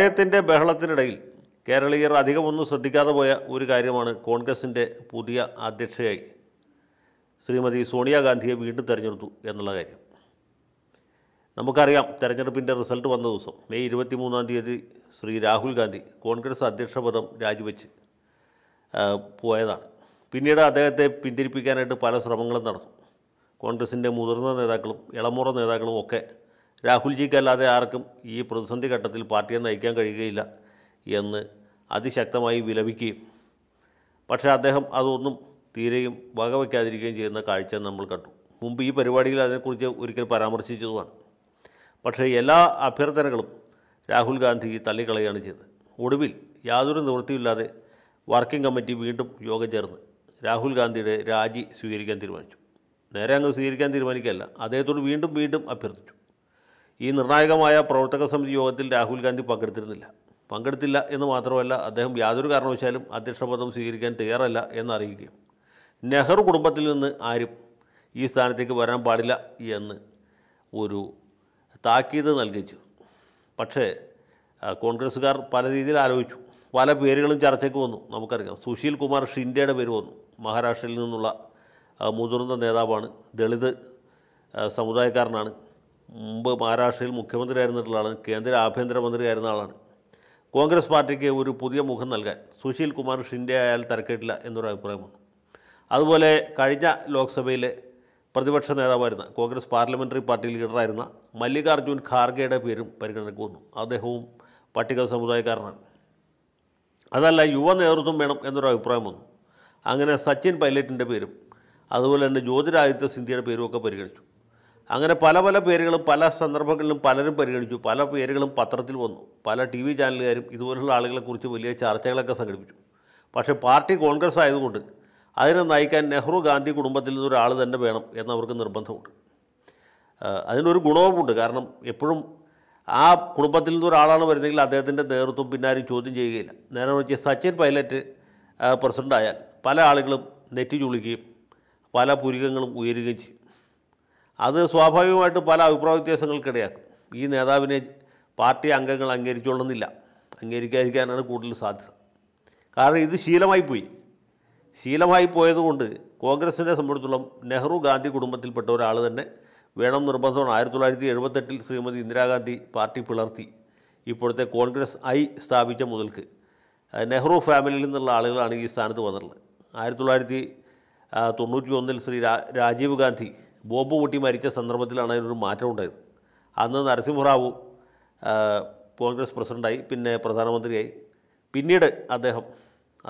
പ്രളയത്തിൻ്റെ ബഹളത്തിനിടയിൽ കേരളീയർ അധികമൊന്നും ശ്രദ്ധിക്കാതെ പോയ ഒരു കാര്യമാണ് കോൺഗ്രസിൻ്റെ പുതിയ അധ്യക്ഷയായി ശ്രീമതി സോണിയാഗാന്ധിയെ വീണ്ടും തിരഞ്ഞെടുത്തു എന്നുള്ള കാര്യം നമുക്കറിയാം തെരഞ്ഞെടുപ്പിൻ്റെ റിസൾട്ട് വന്ന ദിവസം മെയ് മൂന്നാം തീയതി ശ്രീ രാഹുൽ ഗാന്ധി കോൺഗ്രസ് അധ്യക്ഷ പദം രാജിവെച്ച് പോയതാണ് പിന്നീട് അദ്ദേഹത്തെ പിന്തിരിപ്പിക്കാനായിട്ട് പല ശ്രമങ്ങളും നടന്നു കോൺഗ്രസിൻ്റെ മുതിർന്ന നേതാക്കളും ഇളമുറ നേതാക്കളും ഒക്കെ അല്ലാതെ ആർക്കും ഈ പ്രതിസന്ധി ഘട്ടത്തിൽ പാർട്ടിയെ നയിക്കാൻ കഴിയുകയില്ല എന്ന് അതിശക്തമായി വിലപിക്കുകയും പക്ഷേ അദ്ദേഹം അതൊന്നും തീരെയും വകവയ്ക്കാതിരിക്കുകയും ചെയ്യുന്ന കാഴ്ച നമ്മൾ കണ്ടു മുമ്പ് ഈ പരിപാടിയിൽ അതിനെക്കുറിച്ച് ഒരിക്കൽ പരാമർശിച്ചതുമാണ് പക്ഷേ എല്ലാ അഭ്യർത്ഥനകളും രാഹുൽ ഗാന്ധി തള്ളിക്കളയാണ് ചെയ്തത് ഒടുവിൽ യാതൊരു നിവൃത്തിയില്ലാതെ വർക്കിംഗ് കമ്മിറ്റി വീണ്ടും യോഗം ചേർന്ന് രാഹുൽ ഗാന്ധിയുടെ രാജി സ്വീകരിക്കാൻ തീരുമാനിച്ചു നേരെ അങ്ങ് സ്വീകരിക്കാൻ തീരുമാനിക്കുകയല്ല അദ്ദേഹത്തോട് വീണ്ടും വീണ്ടും അഭ്യർത്ഥിച്ചു ഈ നിർണായകമായ പ്രവർത്തക സമിതി യോഗത്തിൽ രാഹുൽ ഗാന്ധി പങ്കെടുത്തിരുന്നില്ല പങ്കെടുത്തില്ല എന്ന് മാത്രമല്ല അദ്ദേഹം യാതൊരു കാരണവശാലും അധ്യക്ഷപദം സ്വീകരിക്കാൻ തയ്യാറല്ല എന്ന് നെഹ്റു കുടുംബത്തിൽ നിന്ന് ആരും ഈ സ്ഥാനത്തേക്ക് വരാൻ പാടില്ല എന്ന് ഒരു താക്കീത് നൽകിച്ചു പക്ഷേ കോൺഗ്രസ്സുകാർ പല രീതിയിൽ ആലോചിച്ചു പല പേരുകളും ചർച്ചയ്ക്ക് വന്നു നമുക്കറിയാം സുശീൽ കുമാർ ഷിൻഡയുടെ പേര് വന്നു മഹാരാഷ്ട്രയിൽ നിന്നുള്ള മുതിർന്ന നേതാവാണ് ദളിത് സമുദായക്കാരനാണ് മുമ്പ് മഹാരാഷ്ട്രയിൽ മുഖ്യമന്ത്രിയായിരുന്നിട്ടുള്ള ആളാണ് കേന്ദ്ര ആഭ്യന്തരമന്ത്രിയായിരുന്ന ആളാണ് കോൺഗ്രസ് പാർട്ടിക്ക് ഒരു പുതിയ മുഖം നൽകാൻ സുശീൽ കുമാർ ഷിൻഡെ ആയാൽ തരക്കേട്ടില്ല എന്നൊരു അഭിപ്രായമാണ് അതുപോലെ കഴിഞ്ഞ ലോക്സഭയിലെ പ്രതിപക്ഷ നേതാവായിരുന്ന കോൺഗ്രസ് പാർലമെൻ്ററി പാർട്ടി ലീഡറായിരുന്ന മല്ലികാർജ്ജുൻ ഖാർഗെയുടെ പേരും പരിഗണനയ്ക്ക് വന്നു അദ്ദേഹവും പട്ടിക സമുദായക്കാരനാണ് അതല്ല യുവ നേതൃത്വം വേണം എന്നൊരു അഭിപ്രായം വന്നു അങ്ങനെ സച്ചിൻ പൈലറ്റിൻ്റെ പേരും അതുപോലെ തന്നെ ജ്യോതിരാദിത്യ സിന്ധ്യയുടെ പേരും ഒക്കെ പരിഗണിച്ചു അങ്ങനെ പല പല പേരുകളും പല സന്ദർഭങ്ങളിലും പലരും പരിഗണിച്ചു പല പേരുകളും പത്രത്തിൽ വന്നു പല ടി വി ചാനലുകാരും ഇതുപോലുള്ള ആളുകളെക്കുറിച്ച് വലിയ ചർച്ചകളൊക്കെ സംഘടിപ്പിച്ചു പക്ഷേ പാർട്ടി കോൺഗ്രസ് ആയതുകൊണ്ട് അതിനെ നയിക്കാൻ നെഹ്റു ഗാന്ധി കുടുംബത്തിൽ നിന്നൊരാൾ തന്നെ വേണം എന്നവർക്ക് നിർബന്ധമുണ്ട് അതിനൊരു ഗുണവുമുണ്ട് കാരണം എപ്പോഴും ആ കുടുംബത്തിൽ നിന്നൊരു ആളാണ് വരുന്നതെങ്കിൽ അദ്ദേഹത്തിൻ്റെ നേതൃത്വം പിന്നെ ആരും ചോദ്യം ചെയ്യുകയില്ല നേരെ മറിച്ച് സച്ചിൻ പൈലറ്റ് പ്രസിഡൻ്റായാൽ പല ആളുകളും നെറ്റി ചുളിക്കുകയും പല പുരികങ്ങളും ഉയരുകയും ചെയ്യും അത് സ്വാഭാവികമായിട്ട് പല അഭിപ്രായ വ്യത്യാസങ്ങൾക്കിടയാക്കും ഈ നേതാവിനെ പാർട്ടി അംഗങ്ങൾ അംഗീകരിച്ചുകൊള്ളുന്നില്ല അംഗീകരിക്കാതിരിക്കാനാണ് കൂടുതൽ സാധ്യത കാരണം ഇത് ശീലമായി പോയി ശീലമായി പോയതുകൊണ്ട് കോൺഗ്രസിനെ സംബന്ധിച്ചിടത്തോളം നെഹ്റു ഗാന്ധി കുടുംബത്തിൽപ്പെട്ട ഒരാൾ തന്നെ വേണം നിർബന്ധമാണ് ആയിരത്തി തൊള്ളായിരത്തി എഴുപത്തെട്ടിൽ ശ്രീമതി ഇന്ദിരാഗാന്ധി പാർട്ടി പിളർത്തി ഇപ്പോഴത്തെ കോൺഗ്രസ് ഐ സ്ഥാപിച്ച മുതൽക്ക് നെഹ്റു ഫാമിലിയിൽ നിന്നുള്ള ആളുകളാണ് ഈ സ്ഥാനത്ത് വന്നിട്ടുള്ളത് ആയിരത്തി തൊള്ളായിരത്തി തൊണ്ണൂറ്റി ഒന്നിൽ ശ്രീ രാജീവ് ഗാന്ധി ബോംബ് പൊട്ടി മരിച്ച സന്ദർഭത്തിലാണ് അതിനൊരു മാറ്റം ഉണ്ടായത് അന്ന് നരസിംഹറാവു കോൺഗ്രസ് പ്രസിഡൻ്റായി പിന്നെ പ്രധാനമന്ത്രിയായി പിന്നീട് അദ്ദേഹം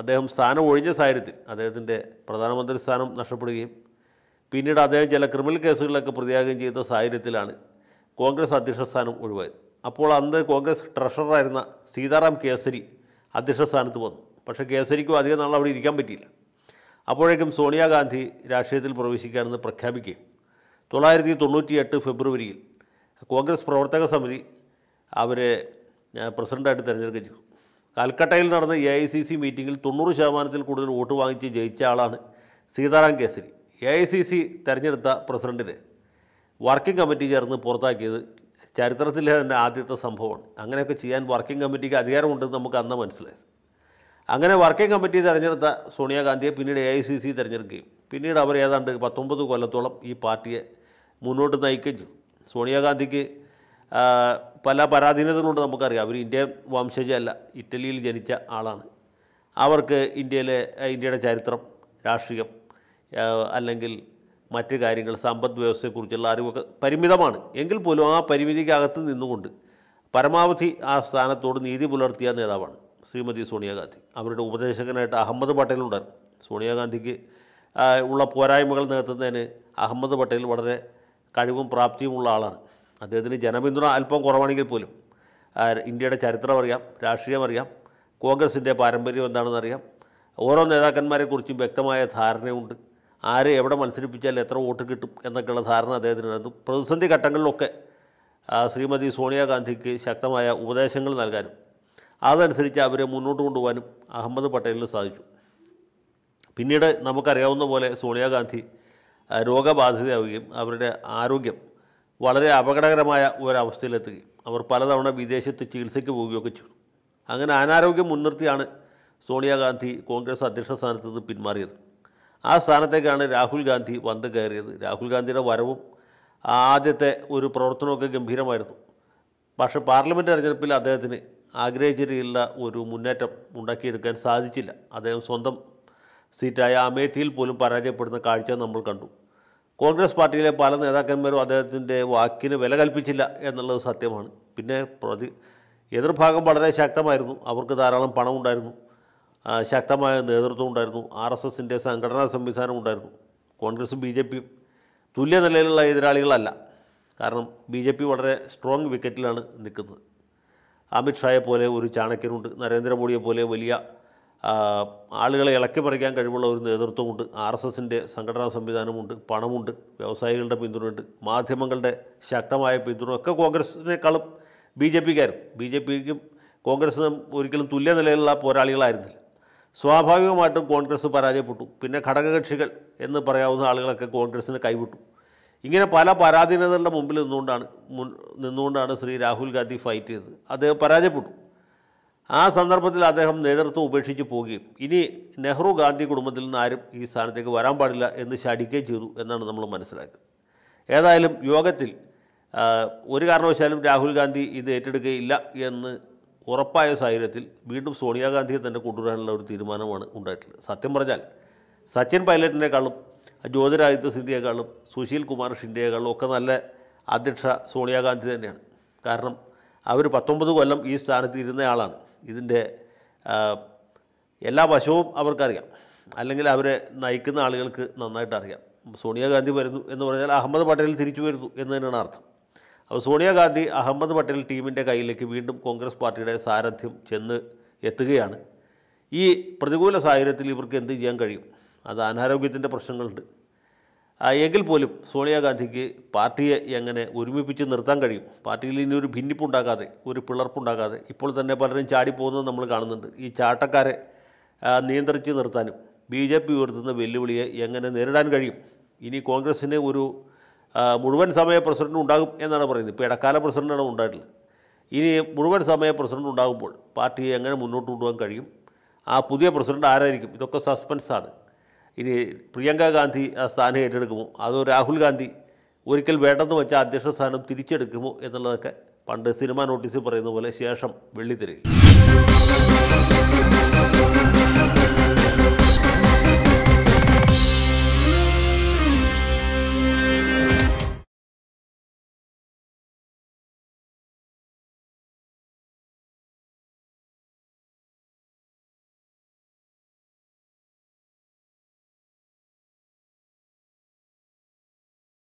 അദ്ദേഹം സ്ഥാനം ഒഴിഞ്ഞ സാഹചര്യത്തിൽ അദ്ദേഹത്തിൻ്റെ പ്രധാനമന്ത്രി സ്ഥാനം നഷ്ടപ്പെടുകയും പിന്നീട് അദ്ദേഹം ചില ക്രിമിനൽ കേസുകളിലൊക്കെ പ്രതിയാകുകയും ചെയ്ത സാഹചര്യത്തിലാണ് കോൺഗ്രസ് അധ്യക്ഷ സ്ഥാനം ഒഴിവായത് അപ്പോൾ അന്ന് കോൺഗ്രസ് ട്രഷററായിരുന്ന സീതാറാം കേസരി അധ്യക്ഷ സ്ഥാനത്ത് വന്നു പക്ഷേ കേസരിക്കും അധികം നാൾ അവിടെ ഇരിക്കാൻ പറ്റിയില്ല അപ്പോഴേക്കും സോണിയാഗാന്ധി രാഷ്ട്രീയത്തിൽ പ്രവേശിക്കാനെന്ന് പ്രഖ്യാപിക്കുകയും തൊള്ളായിരത്തി എട്ട് ഫെബ്രുവരിയിൽ കോൺഗ്രസ് പ്രവർത്തക സമിതി അവരെ പ്രസിഡൻ്റായിട്ട് തിരഞ്ഞെടുക്കും കൽക്കട്ടയിൽ നടന്ന എ ഐ സി സി മീറ്റിങ്ങിൽ തൊണ്ണൂറ് ശതമാനത്തിൽ കൂടുതൽ വോട്ട് വാങ്ങിച്ച് ജയിച്ച ആളാണ് Sitaram Kesari A I C C തിരഞ്ഞെടുത്ത പ്രസിഡൻറ്റിനെ വർക്കിംഗ് കമ്മിറ്റി ചേർന്ന് പുറത്താക്കിയത് ചരിത്രത്തിലെ തന്നെ ആദ്യത്തെ സംഭവമാണ് അങ്ങനെയൊക്കെ ചെയ്യാൻ വർക്കിംഗ് കമ്മിറ്റിക്ക് അധികാരമുണ്ടെന്ന് നമുക്ക് അന്ന് മനസ്സിലായത് അങ്ങനെ വർക്കിംഗ് കമ്മിറ്റി തിരഞ്ഞെടുത്ത സോണിയാഗാന്ധിയെ പിന്നീട് എ ഐ സി സി തിരഞ്ഞെടുക്കുകയും പിന്നീട് അവർ ഏതാണ്ട് പത്തൊമ്പത് കൊല്ലത്തോളം ഈ പാർട്ടിയെ മുന്നോട്ട് നയിക്കഞ്ഞു സോണിയാഗാന്ധിക്ക് പല പരാധീനതകളുണ്ട് നമുക്കറിയാം അവർ ഇന്ത്യ വംശജല്ല ഇറ്റലിയിൽ ജനിച്ച ആളാണ് അവർക്ക് ഇന്ത്യയിലെ ഇന്ത്യയുടെ ചരിത്രം രാഷ്ട്രീയം അല്ലെങ്കിൽ മറ്റ് കാര്യങ്ങൾ സമ്പദ് വ്യവസ്ഥയെക്കുറിച്ചുള്ള അറിവൊക്കെ പരിമിതമാണ് എങ്കിൽ പോലും ആ പരിമിതിക്കകത്ത് നിന്നുകൊണ്ട് പരമാവധി ആ സ്ഥാനത്തോട് നീതി പുലർത്തിയ നേതാവാണ് ശ്രീമതി സോണിയാഗാന്ധി അവരുടെ ഉപദേശകനായിട്ട് അഹമ്മദ് പട്ടേൽ ഉണ്ടായിരുന്നു സോണിയാഗാന്ധിക്ക് ഉള്ള പോരായ്മകൾ നികത്തുന്നതിന് അഹമ്മദ് പട്ടേൽ വളരെ കഴിവും പ്രാപ്തിയുമുള്ള ആളാണ് അദ്ദേഹത്തിന് ജനപിന്തുണ അല്പം കുറവാണെങ്കിൽ പോലും ഇന്ത്യയുടെ ചരിത്രം അറിയാം രാഷ്ട്രീയം അറിയാം കോൺഗ്രസിൻ്റെ പാരമ്പര്യം എന്താണെന്ന് അറിയാം ഓരോ നേതാക്കന്മാരെക്കുറിച്ചും വ്യക്തമായ ധാരണയുണ്ട് ആരെ എവിടെ മത്സരിപ്പിച്ചാൽ എത്ര വോട്ട് കിട്ടും എന്നൊക്കെയുള്ള ധാരണ അദ്ദേഹത്തിനുണ്ടായിരുന്നു പ്രതിസന്ധി ഘട്ടങ്ങളിലൊക്കെ ശ്രീമതി സോണിയാഗാന്ധിക്ക് ശക്തമായ ഉപദേശങ്ങൾ നൽകാനും അതനുസരിച്ച് അവരെ മുന്നോട്ട് കൊണ്ടുപോകാനും അഹമ്മദ് പട്ടേലിന് സാധിച്ചു പിന്നീട് നമുക്കറിയാവുന്ന പോലെ സോണിയാഗാന്ധി രോഗബാധിതയാവുകയും അവരുടെ ആരോഗ്യം വളരെ അപകടകരമായ ഒരവസ്ഥയിലെത്തുകയും അവർ പലതവണ വിദേശത്ത് ചികിത്സയ്ക്ക് പോവുകയൊക്കെ ചെയ്തു അങ്ങനെ അനാരോഗ്യം മുൻനിർത്തിയാണ് സോണിയാഗാന്ധി കോൺഗ്രസ് അധ്യക്ഷ സ്ഥാനത്ത് നിന്ന് പിന്മാറിയത് ആ സ്ഥാനത്തേക്കാണ് രാഹുൽ ഗാന്ധി വന്ന് കയറിയത് രാഹുൽ ഗാന്ധിയുടെ വരവും ആദ്യത്തെ ഒരു പ്രവർത്തനമൊക്കെ ഗംഭീരമായിരുന്നു പക്ഷേ പാർലമെൻറ്റ് തെരഞ്ഞെടുപ്പിൽ അദ്ദേഹത്തിന് ആഗ്രഹിച്ച രീതിയിലുള്ള ഒരു മുന്നേറ്റം ഉണ്ടാക്കിയെടുക്കാൻ സാധിച്ചില്ല അദ്ദേഹം സ്വന്തം സീറ്റായ അമേഠിയിൽ പോലും പരാജയപ്പെടുന്ന കാഴ്ച നമ്മൾ കണ്ടു കോൺഗ്രസ് പാർട്ടിയിലെ പല നേതാക്കന്മാരും അദ്ദേഹത്തിൻ്റെ വാക്കിന് വില കൽപ്പിച്ചില്ല എന്നുള്ളത് സത്യമാണ് പിന്നെ പ്രതി എതിർഭാഗം വളരെ ശക്തമായിരുന്നു അവർക്ക് ധാരാളം പണമുണ്ടായിരുന്നു ശക്തമായ നേതൃത്വം ഉണ്ടായിരുന്നു ആർ എസ് എസിൻ്റെ സംഘടനാ സംവിധാനം ഉണ്ടായിരുന്നു കോൺഗ്രസും ബി ജെ പിയും തുല്യ നിലയിലുള്ള എതിരാളികളല്ല കാരണം ബി ജെ പി വളരെ സ്ട്രോങ് വിക്കറ്റിലാണ് നിൽക്കുന്നത് അമിത്ഷായെ പോലെ ഒരു ചാണക്യനുണ്ട് നരേന്ദ്രമോദിയെ പോലെ വലിയ ആളുകളെ ഇളക്കി പറിക്കാൻ കഴിവുള്ള ഒരു നേതൃത്വമുണ്ട് ആർ എസ് എസിൻ്റെ സംഘടനാ സംവിധാനമുണ്ട് പണമുണ്ട് വ്യവസായികളുടെ പിന്തുണയുണ്ട് മാധ്യമങ്ങളുടെ ശക്തമായ പിന്തുണ ഒക്കെ കോൺഗ്രസിനേക്കാളും ബി ജെ പിക്കായിരുന്നു ബി ജെ പിക്കും കോൺഗ്രസിനും ഒരിക്കലും തുല്യ നിലയിലുള്ള പോരാളികളായിരുന്നില്ല സ്വാഭാവികമായിട്ടും കോൺഗ്രസ് പരാജയപ്പെട്ടു പിന്നെ ഘടകകക്ഷികൾ എന്ന് പറയാവുന്ന ആളുകളൊക്കെ കോൺഗ്രസ്സിന് കൈവിട്ടു ഇങ്ങനെ പല പരാധീനതകളുടെ മുമ്പിൽ നിന്നുകൊണ്ടാണ് മുൻ നിന്നുകൊണ്ടാണ് ശ്രീ രാഹുൽ ഗാന്ധി ഫൈറ്റ് ചെയ്തത് അദ്ദേഹം പരാജയപ്പെട്ടു ആ സന്ദർഭത്തിൽ അദ്ദേഹം നേതൃത്വം ഉപേക്ഷിച്ച് പോവുകയും ഇനി നെഹ്റു ഗാന്ധി കുടുംബത്തിൽ നിന്ന് ആരും ഈ സ്ഥാനത്തേക്ക് വരാൻ പാടില്ല എന്ന് ശാഠിക്കുകയും ചെയ്തു എന്നാണ് നമ്മൾ മനസ്സിലാക്കുന്നത് ഏതായാലും യോഗത്തിൽ ഒരു കാരണവശാലും രാഹുൽ ഗാന്ധി ഇത് ഏറ്റെടുക്കുകയില്ല എന്ന് ഉറപ്പായ സാഹചര്യത്തിൽ വീണ്ടും സോണിയാഗാന്ധിയെ തന്നെ കൊണ്ടുവരാനുള്ള ഒരു തീരുമാനമാണ് ഉണ്ടായിട്ടുള്ളത് സത്യം പറഞ്ഞാൽ സച്ചിൻ പൈലറ്റിനേക്കാളും ജ്യോതിരാദിത്യ സിന്ധ്യയെക്കാളും സുശീൽ കുമാർ ഷിൻഡെയേക്കാളും ഒക്കെ നല്ല അധ്യക്ഷ സോണിയാഗാന്ധി തന്നെയാണ് കാരണം അവർ പത്തൊമ്പത് കൊല്ലം ഈ സ്ഥാനത്ത് ഇരുന്നയാളാണ് ഇതിൻ്റെ എല്ലാ വശവും അവർക്കറിയാം അല്ലെങ്കിൽ അവരെ നയിക്കുന്ന ആളുകൾക്ക് നന്നായിട്ട് അറിയാം സോണിയാഗാന്ധി വരുന്നു എന്ന് പറഞ്ഞാൽ അഹമ്മദ് പട്ടേൽ തിരിച്ചു വരുന്നു എന്ന് തന്നെയാണ് അർത്ഥം അപ്പോൾ സോണിയാഗാന്ധി അഹമ്മദ് പട്ടേൽ ടീമിൻ്റെ കയ്യിലേക്ക് വീണ്ടും കോൺഗ്രസ് പാർട്ടിയുടെ സാരഥ്യം ചെന്ന് എത്തുകയാണ് ഈ പ്രതികൂല സാഹചര്യത്തിൽ ഇവർക്ക് എന്ത് ചെയ്യാൻ കഴിയും അത് അനാരോഗ്യത്തിൻ്റെ പ്രശ്നങ്ങളുണ്ട് എങ്കിൽ പോലും സോണിയാഗാന്ധിക്ക് പാർട്ടിയെ എങ്ങനെ ഒരുമിപ്പിച്ച് നിർത്താൻ കഴിയും പാർട്ടിയിൽ ഇനി ഒരു ഭിന്നിപ്പുണ്ടാകാതെ ഒരു പിളർപ്പുണ്ടാകാതെ ഇപ്പോൾ തന്നെ പലരും ചാടിപ്പോകുന്നത് നമ്മൾ കാണുന്നുണ്ട് ഈ ചാട്ടക്കാരെ നിയന്ത്രിച്ച് നിർത്താനും ബി ജെ പി ഉയർത്തുന്ന വെല്ലുവിളിയെ എങ്ങനെ നേരിടാൻ കഴിയും ഇനി കോൺഗ്രസ്സിന് ഒരു മുഴുവൻ സമയ പ്രസിഡന്റ് ഉണ്ടാകും എന്നാണ് പറയുന്നത് ഇപ്പോൾ ഇടക്കാല പ്രസിഡന്റാണ് ഉണ്ടായിട്ടുള്ളത് ഇനി മുഴുവൻ സമയ പ്രസിഡന്റ് ഉണ്ടാകുമ്പോൾ പാർട്ടിയെ എങ്ങനെ മുന്നോട്ട് കൊണ്ടുപോകാൻ കഴിയും ആ പുതിയ പ്രസിഡന്റ് ആരായിരിക്കും ഇതൊക്കെ സസ്പെൻസാണ് ഇനി പ്രിയങ്ക ഗാന്ധി ആ സ്ഥാനം ഏറ്റെടുക്കുമോ അതോ രാഹുൽ ഗാന്ധി ഒരിക്കൽ വേണ്ടെന്ന് വെച്ച അധ്യക്ഷ സ്ഥാനം തിരിച്ചെടുക്കുമോ എന്നുള്ളതൊക്കെ പണ്ട് സിനിമാ നോട്ടീസിൽ പറയുന്ന പോലെ ശേഷം വെള്ളിത്തിരയിൽ